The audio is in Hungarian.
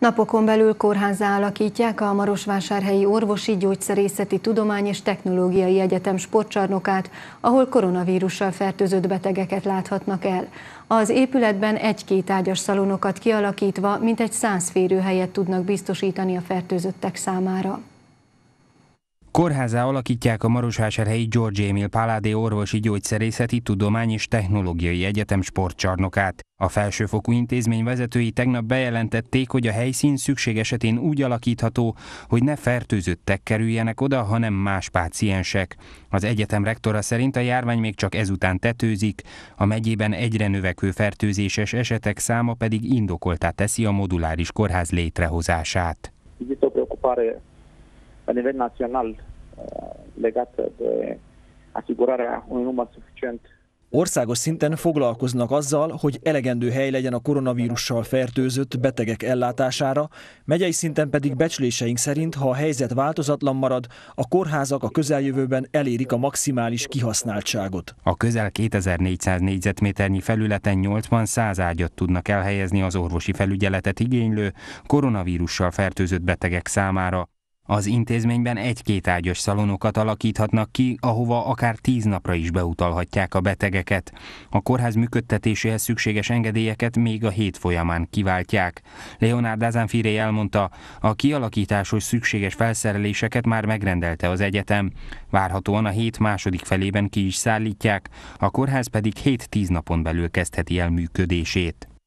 Napokon belül kórházzá alakítják a Marosvásárhelyi Orvosi Gyógyszerészeti Tudomány és Technológiai Egyetem sportcsarnokát, ahol koronavírussal fertőzött betegeket láthatnak el. Az épületben egy-két ágyas szalonokat kialakítva mintegy száz férőhelyet tudnak biztosítani a fertőzöttek számára. Kórházá alakítják a Marosvásárhelyi George Emil Páládé Orvosi Gyógyszerészeti Tudomány és Technológiai Egyetem sportcsarnokát. A felsőfokú intézmény vezetői tegnap bejelentették, hogy a helyszín szükség esetén úgy alakítható, hogy ne fertőzöttek kerüljenek oda, hanem más páciensek. Az egyetem rektora szerint a járvány még csak ezután tetőzik, a megyében egyre növekvő fertőzéses esetek száma pedig indokoltá teszi a moduláris kórház létrehozását. A nivel nacional legată de asigurarea unui număr suficient Országos szinten foglalkoznak azzal, hogy elegendő hely legyen a koronavírussal fertőzött betegek ellátására, megyei szinten pedig becsléseink szerint, ha a helyzet változatlan marad, a kórházak a közeljövőben elérik a maximális kihasználtságot. A közel 2400 négyzetméternyi felületen 80 száz ágyat tudnak elhelyezni az orvosi felügyeletet igénylő koronavírussal fertőzött betegek számára. Az intézményben egy-két ágyos szalonokat alakíthatnak ki, ahova akár tíz napra is beutalhatják a betegeket. A kórház működtetéséhez szükséges engedélyeket még a hét folyamán kiváltják. Leonard Azánfiré elmondta, a kialakításos szükséges felszereléseket már megrendelte az egyetem. Várhatóan a hét második felében ki is szállítják, a kórház pedig hét tíz napon belül kezdheti el működését.